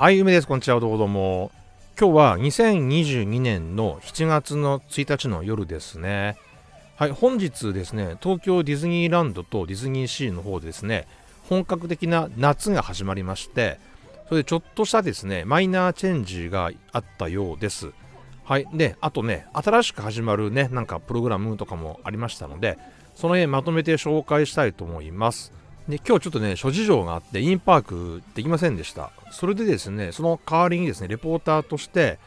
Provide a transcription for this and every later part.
はい、梅です。こんにちは。どうもどうも。今日は2022年の7月の1日の夜ですね。はい、本日ですね、東京ディズニーランドとディズニーシーの方でですね、本格的な夏が始まりまして、それでちょっとしたですね、マイナーチェンジがあったようです。はい。で、あとね、新しく始まるね、なんかプログラムとかもありましたので、その辺まとめて紹介したいと思います。で今日ちょっとね諸事情があってインパークできませんでしたそれでですねその代わりにですねレポーターとして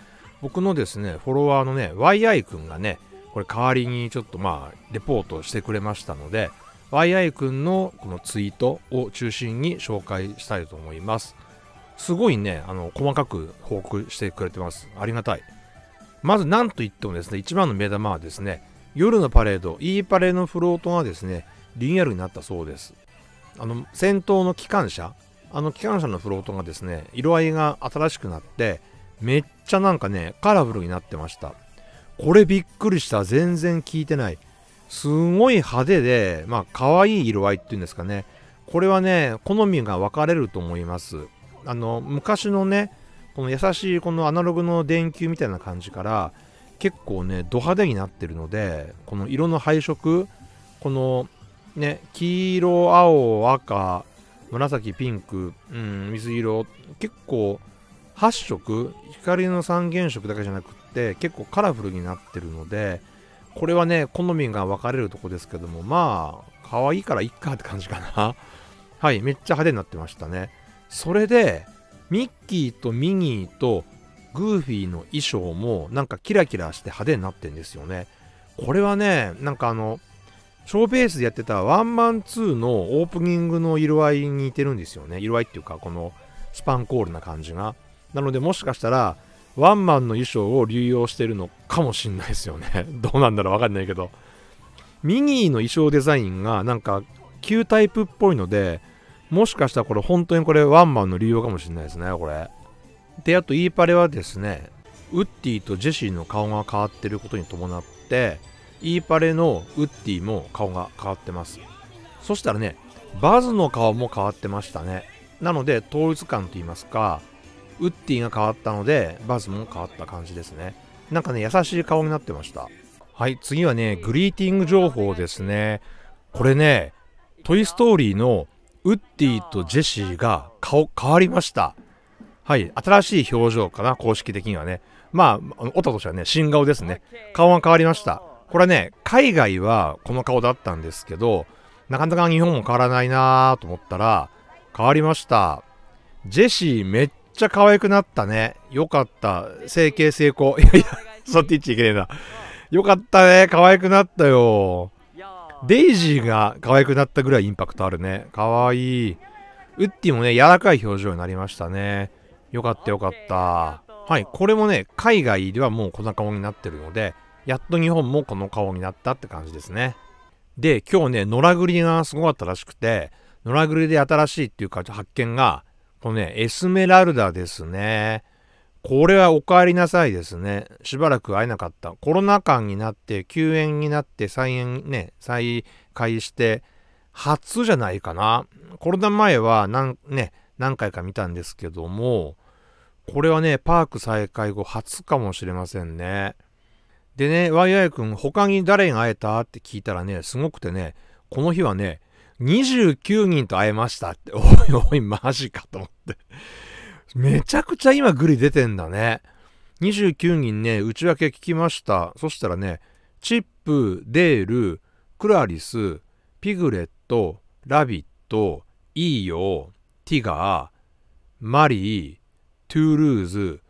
僕のですねフォロワーのね YI 君がねこれ代わりにちょっとまあレポートしてくれましたので YI 君のこのツイートを中心に紹介したいと思いますすごいねあの細かく報告してくれてますありがたいまずなんといってもですね一番の目玉はですね夜のパレード E パレードのフロートがですねリニューアルになったそうですあの先頭の機関車あの機関車のフロートがですね色合いが新しくなってめっちゃなんかねカラフルになってましたこれびっくりした全然効いてないすごい派手でまあ可愛い色合いっていうんですかねこれはね好みが分かれると思いますあの昔のねこの優しいこのアナログの電球みたいな感じから結構ねド派手になってるのでこの色の配色このね、黄色、青、赤、紫、ピンク、うん、水色、結構8色、光の三原色だけじゃなくって結構カラフルになってるので、これはね、好みが分かれるとこですけども、まあ、可愛いからいっかって感じかな。はい、めっちゃ派手になってましたね。それで、ミッキーとミニーとグーフィーの衣装もなんかキラキラして派手になってんですよね。これはね、なんかあの、ショーベースでやってたワンマン2のオープニングの色合いに似てるんですよね。色合いっていうか、このスパンコールな感じが。なので、もしかしたら、ワンマンの衣装を流用してるのかもしんないですよね。どうなんだろうわかんないけど。ミニーの衣装デザインがなんか旧タイプっぽいので、もしかしたらこれ本当にこれワンマンの流用かもしんないですね、これ。で、あと E パレはですね、ウッディとジェシーの顔が変わってることに伴って、イーパレのウッディも顔が変わってますそしたらねバズの顔も変わってましたねなので統一感といいますかウッディが変わったのでバズも変わった感じですねなんかね優しい顔になってましたはい次はねグリーティング情報ですねこれね「トイ・ストーリー」のウッディとジェシーが顔変わりましたはい新しい表情かな公式的にはねまあ音としてはね新顔ですね顔が変わりましたこれね、海外はこの顔だったんですけど、なかなか日本も変わらないなーと思ったら、変わりました。ジェシーめっちゃ可愛くなったね。よかった。整形成功。いやいや、そっち言っちゃいけねえな。よかったね。可愛くなったよ。デイジーが可愛くなったぐらいインパクトあるね。可愛い。ウッディもね、柔らかい表情になりましたね。よかったよかった。はい、これもね、海外ではもうこんな顔になってるので、やっと日本もこの顔になったって感じですね。で、今日ね、野良栗がすごかったらしくて、野良栗で新しいっていうか発見が、このね、エスメラルダですね。これはお帰りなさいですね。しばらく会えなかった。コロナ禍になって、休園になって、再園ね、再開して、初じゃないかな。コロナ前は何、ね、何回か見たんですけども、これはね、パーク再開後初かもしれませんね。でね、ワイワイ君、他に誰に会えたって聞いたらね、すごくてね、この日はね、29人と会えましたって、おいおい、マジかと思って。めちゃくちゃ今グリ出てんだね。29人ね、内訳聞きました。そしたらね、チップ、デール、クラリス、ピグレット、ラビット、イーヨー、ティガー、マリー、トゥールーズ、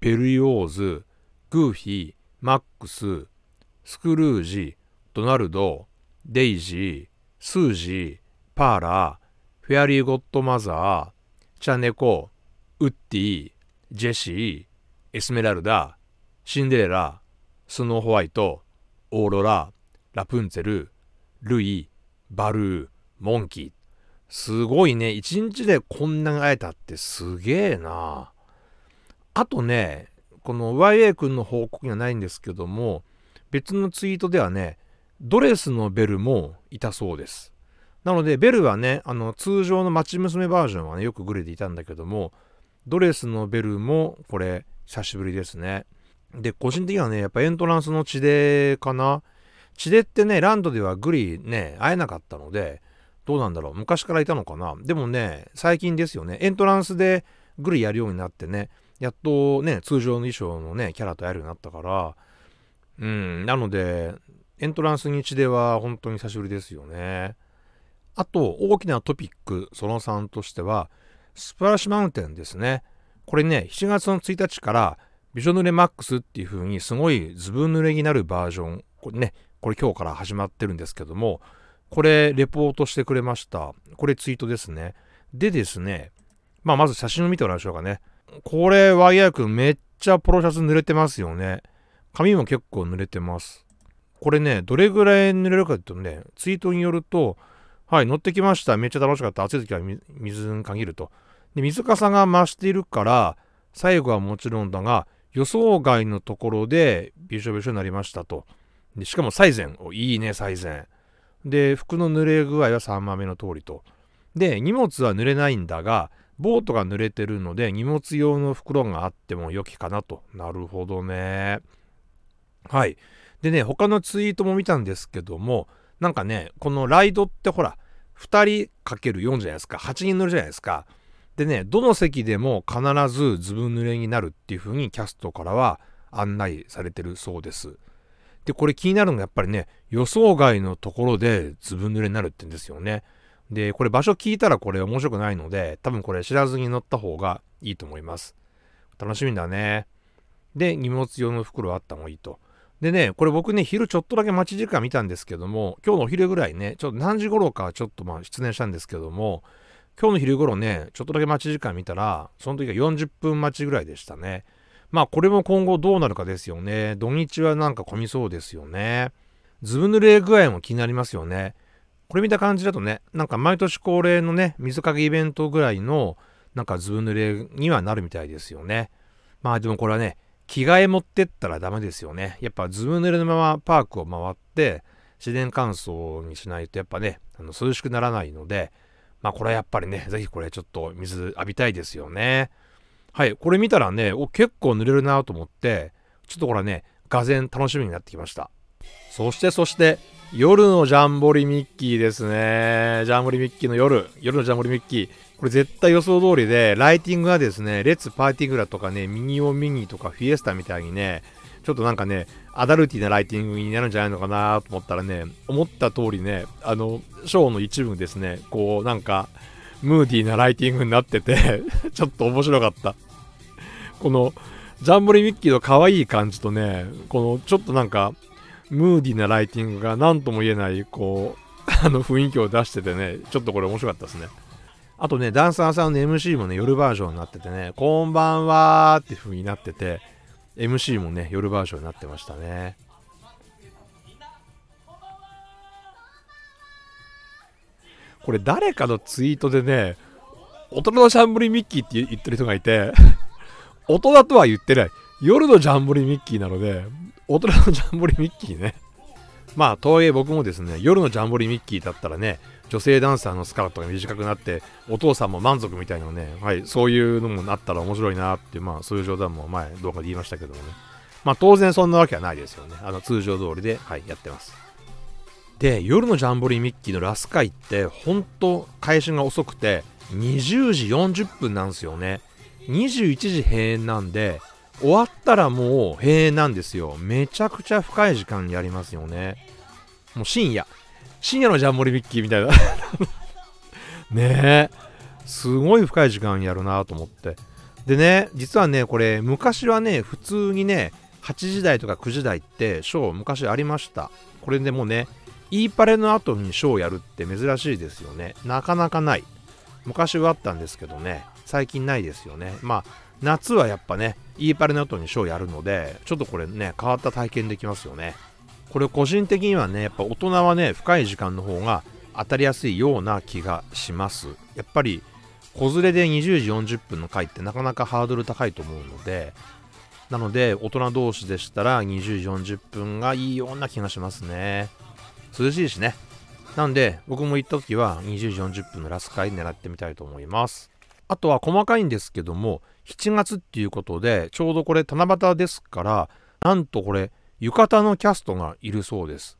ベルヨーズ、グーフィー、マックス、スクルージ、ドナルド、デイジー、スージー、パーラ、フェアリー・ゴッドマザー、チャネコ、ウッディ、ジェシー、エスメラルダ、シンデレラ、スノーホワイト、オーロラ、ラプンツェル、ルイ、バルー、モンキー。すごいね。一日でこんなに会えたってすげえな。あとね、この YA 君の報告にはないんですけども、別のツイートではね、ドレスのベルもいたそうです。なので、ベルはね、あの、通常の町娘バージョンはね、よくグレていたんだけども、ドレスのベルも、これ、久しぶりですね。で、個人的にはね、やっぱエントランスの地でかな。地でってね、ランドではグリね、会えなかったので、どうなんだろう。昔からいたのかな。でもね、最近ですよね。エントランスでグリやるようになってね、やっとね、通常の衣装のね、キャラとやるようになったから、うん、なので、エントランス日では本当に久しぶりですよね。あと、大きなトピック、その3としては、スプラッシュマウンテンですね。これね、7月の1日から、ビジョ濡れマックスっていう風に、すごいずぶ濡れになるバージョン、これね、これ今日から始まってるんですけども、これ、レポートしてくれました。これツイートですね。でですね、まあ、まず写真を見てもらいましょうかね。これ、ワイヤー君めっちゃポロシャツ濡れてますよね。髪も結構濡れてます。これね、どれぐらい濡れるかっていうとね、ツイートによると、はい、乗ってきました。めっちゃ楽しかった。暑い時は水に限ると。で、水かさが増しているから、最後はもちろんだが、予想外のところでびしょびしょになりましたと。でしかも最善。おいいね、最善。で、服の濡れ具合は3枚目の通りと。で、荷物は濡れないんだが、ボートが濡れてるので荷物用の袋があっても良きかなと。なるほどね。はい。でね、他のツイートも見たんですけども、なんかね、このライドってほら、2人かける4じゃないですか。8人乗るじゃないですか。でね、どの席でも必ずずぶ濡れになるっていう風にキャストからは案内されてるそうです。で、これ気になるのがやっぱりね、予想外のところでずぶ濡れになるって言うんですよね。で、これ場所聞いたらこれ面白くないので、多分これ知らずに乗った方がいいと思います。楽しみだね。で、荷物用の袋あった方がいいと。でね、これ僕ね、昼ちょっとだけ待ち時間見たんですけども、今日のお昼ぐらいね、ちょっと何時頃かちょっとまあ失念したんですけども、今日の昼頃ね、ちょっとだけ待ち時間見たら、その時は40分待ちぐらいでしたね。まあこれも今後どうなるかですよね。土日はなんか混みそうですよね。ずぶ濡れ具合も気になりますよね。これ見た感じだとね、なんか毎年恒例のね、水かけイベントぐらいの、なんかずぶ濡れにはなるみたいですよね。まあでもこれはね、着替え持ってったらダメですよね。やっぱずぶ濡れのままパークを回って、自然乾燥にしないとやっぱね、あの涼しくならないので、まあこれはやっぱりね、ぜひこれちょっと水浴びたいですよね。はい、これ見たらね、お、結構濡れるなと思って、ちょっとこれはね、がぜ楽しみになってきました。そしてそして、夜のジャンボリミッキーですね。ジャンボリミッキーの夜、夜のジャンボリミッキー。これ絶対予想通りで、ライティングがですね、レッツパーティーグラとかね、ミニオミニとかフィエスタみたいにね、ちょっとなんかね、アダルティなライティングになるんじゃないのかなと思ったらね、思った通りね、あの、ショーの一部ですね、こうなんか、ムーディーなライティングになってて ちょっと面白かった。この、ジャンボリミッキーの可愛い感じとね、このちょっとなんか、ムーディーなライティングが何とも言えない、こう、あの雰囲気を出しててね、ちょっとこれ面白かったですね。あとね、ダンサーさんの MC もね、夜バージョンになっててね、こんばんはーって風になってて、MC もね、夜バージョンになってましたね。これ誰かのツイートでね、大人のしゃんぶりミッキーって言ってる人がいて、大人とは言ってない。夜のジャンボリミッキーなので、大人のジャンボリミッキーね。まあ、とはいえ僕もですね、夜のジャンボリミッキーだったらね、女性ダンサーのスカートが短くなって、お父さんも満足みたいなね、はい、そういうのもあったら面白いなってまあ、そういう冗談も前、動画で言いましたけどもね。まあ、当然そんなわけはないですよね。あの、通常通りで、はい、やってます。で、夜のジャンボリミッキーのラスイって、ほんと、開始が遅くて、20時40分なんですよね。21時閉園なんで、終わったらもう、へえなんですよ。めちゃくちゃ深い時間やりますよね。もう深夜。深夜のジャンボリミッキーみたいな ねえ。すごい深い時間やるなと思って。でね、実はね、これ、昔はね、普通にね、8時台とか9時台って、ショー昔ありました。これでもね、いパレの後にショーやるって珍しいですよね。なかなかない。昔はあったんですけどね、最近ないですよね。まあ、夏はやっぱね E パレの後にショーやるのでちょっとこれね変わった体験できますよねこれ個人的にはねやっぱ大人はね深い時間の方が当たりやすいような気がしますやっぱり子連れで20時40分の回ってなかなかハードル高いと思うのでなので大人同士でしたら20時40分がいいような気がしますね涼しいしねなんで僕も行った時は20時40分のラス回狙ってみたいと思いますあとは細かいんですけども7月っていうことでちょうどこれ七夕ですからなんとこれ浴衣のキャストがいるそうです。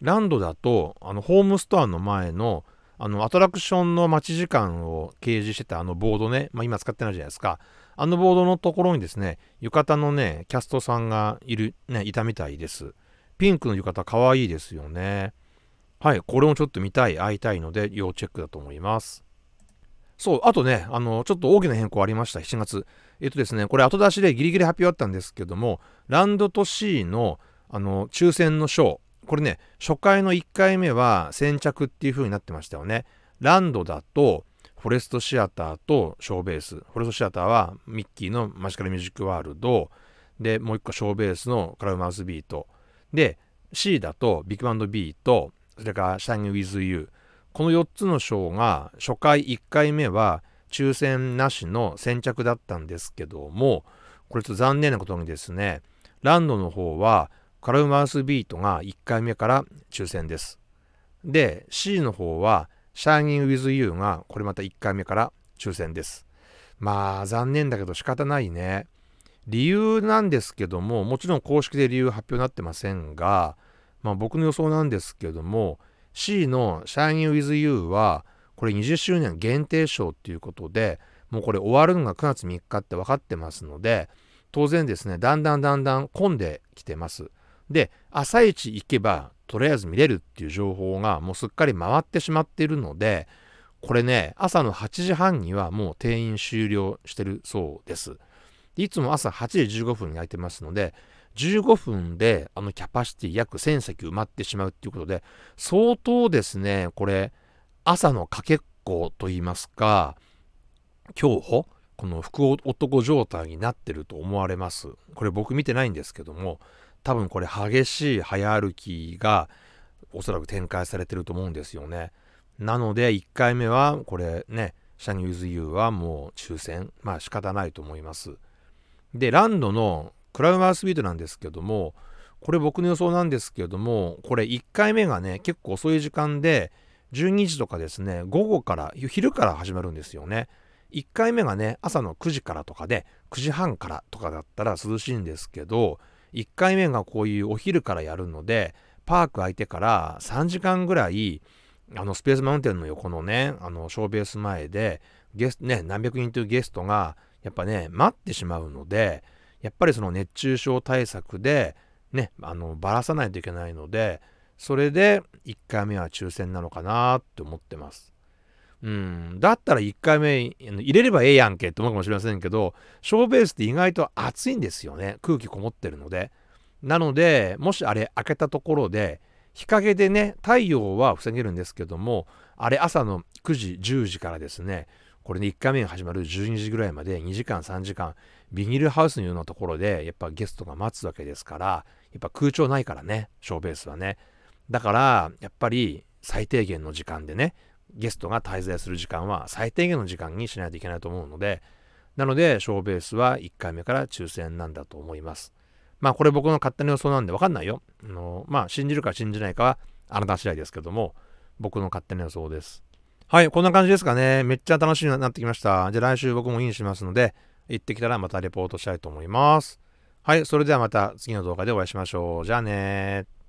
ランドだとあのホームストアの前のあのアトラクションの待ち時間を掲示してたあのボードね、まあ、今使ってないじゃないですかあのボードのところにですね浴衣のねキャストさんがいる、ね、いたみたいですピンクの浴衣かわいいですよねはいこれもちょっと見たい会いたいので要チェックだと思いますそう、あとね、あの、ちょっと大きな変更ありました、7月。えっとですね、これ後出しでギリギリ発表あったんですけども、ランドと C の、あの、抽選の賞、これね、初回の1回目は先着っていう風になってましたよね。ランドだと、フォレストシアターとショーベース。フォレストシアターはミッキーのマジカルミュージックワールド。で、もう一個ショーベースのクラウマウスビート。で、C だとビッグバンド B と、それからシャイニング・ウィズ・ユー。この4つの賞が初回1回目は抽選なしの先着だったんですけどもこれちょっと残念なことにですねランドの方はカルマウスビートが1回目から抽選です。で C の方はシャーニング・ウィズ・ユーがこれまた1回目から抽選です。まあ残念だけど仕方ないね。理由なんですけどももちろん公式で理由発表になってませんが、まあ、僕の予想なんですけども C の s h i n g with You はこれ20周年限定賞っていうことでもうこれ終わるのが9月3日って分かってますので当然ですねだんだんだんだん混んできてます。で朝一行けばとりあえず見れるっていう情報がもうすっかり回ってしまっているのでこれね朝の8時半にはもう定員終了してるそうです。いつも朝8時15分に開いてますので15分であのキャパシティ約1000席埋まってしまうっていうことで、相当ですね、これ、朝のかけっこと言いますか、競歩この福男状態になってると思われます。これ僕見てないんですけども、多分これ激しい早歩きがおそらく展開されてると思うんですよね。なので1回目はこれね、シャニューズユーはもう抽選。まあ仕方ないと思います。で、ランドのクラウマースピードなんですけども、これ僕の予想なんですけども、これ1回目がね、結構遅い時間で、12時とかですね、午後から、昼から始まるんですよね。1回目がね、朝の9時からとかで、9時半からとかだったら涼しいんですけど、1回目がこういうお昼からやるので、パーク開いてから3時間ぐらい、あのスペースマウンテンの横のね、あのショーベース前で、ゲスね、何百人というゲストが、やっぱね、待ってしまうので、やっぱりその熱中症対策で、ね、あの、ばらさないといけないので、それで1回目は抽選なのかなって思ってます。うん、だったら1回目入れればええやんけって思うかもしれませんけど、小ベースって意外と熱いんですよね。空気こもってるので。なので、もしあれ開けたところで、日陰でね、太陽は防げるんですけども、あれ朝の9時、10時からですね、これね、1回目が始まる12時ぐらいまで2時間3時間、ビニールハウスのようなところで、やっぱゲストが待つわけですから、やっぱ空調ないからね、ショーベースはね。だから、やっぱり最低限の時間でね、ゲストが滞在する時間は最低限の時間にしないといけないと思うので、なので、ショーベースは1回目から抽選なんだと思います。まあ、これ僕の勝手な予想なんで分かんないよ。あのまあ、信じるか信じないかはあなた次第ですけども、僕の勝手な予想です。はい、こんな感じですかね。めっちゃ楽しみになってきました。じゃあ来週僕もインしますので、行ってきたらまたレポートしたいと思います。はい、それではまた次の動画でお会いしましょう。じゃあねー。